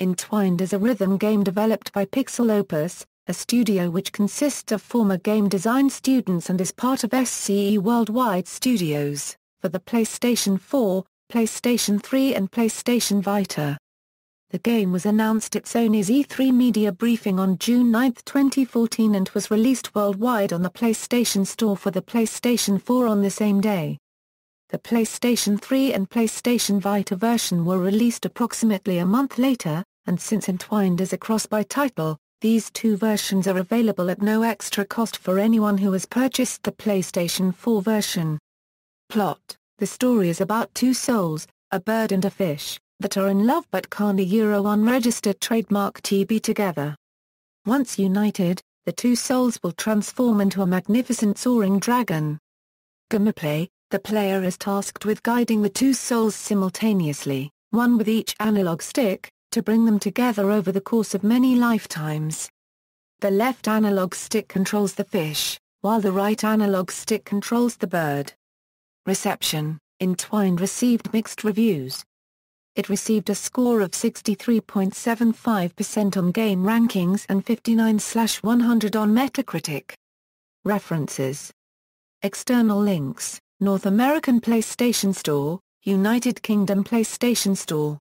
Entwined is a rhythm game developed by Pixel Opus, a studio which consists of former game design students and is part of SCE Worldwide Studios, for the PlayStation 4, PlayStation 3 and PlayStation Vita. The game was announced at Sony's E3 media briefing on June 9, 2014 and was released worldwide on the PlayStation Store for the PlayStation 4 on the same day. The PlayStation 3 and PlayStation Vita version were released approximately a month later, and since entwined as a cross by title, these two versions are available at no extra cost for anyone who has purchased the PlayStation 4 version. Plot The story is about two souls, a bird and a fish, that are in love but can't a Euro 1 registered trademark TB together. Once united, the two souls will transform into a magnificent soaring dragon. Gameplay the player is tasked with guiding the two souls simultaneously, one with each analog stick, to bring them together over the course of many lifetimes. The left analog stick controls the fish, while the right analog stick controls the bird. Reception Entwined received mixed reviews. It received a score of 63.75% on game rankings and 59-100 on Metacritic. References External links North American PlayStation Store, United Kingdom PlayStation Store